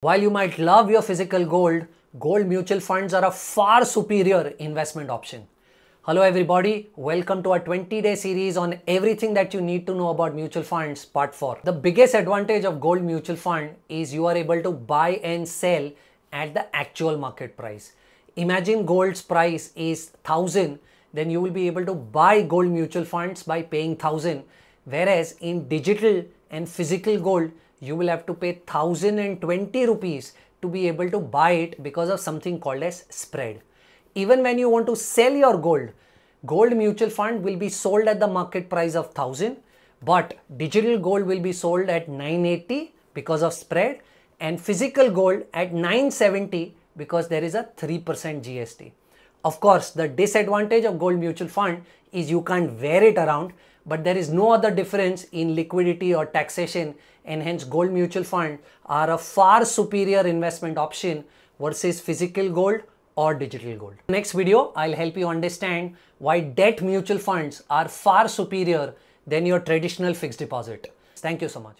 While you might love your physical gold, gold mutual funds are a far superior investment option. Hello everybody, welcome to our 20 day series on everything that you need to know about mutual funds part 4. The biggest advantage of gold mutual fund is you are able to buy and sell at the actual market price. Imagine gold's price is 1000, then you will be able to buy gold mutual funds by paying 1000. Whereas in digital and physical gold, you will have to pay 1020 rupees to be able to buy it because of something called as spread. Even when you want to sell your gold, gold mutual fund will be sold at the market price of 1000 but digital gold will be sold at 980 because of spread and physical gold at 970 because there is a 3% GST. Of course, the disadvantage of gold mutual fund is you can't wear it around, but there is no other difference in liquidity or taxation and hence gold mutual fund are a far superior investment option versus physical gold or digital gold. Next video, I'll help you understand why debt mutual funds are far superior than your traditional fixed deposit. Thank you so much.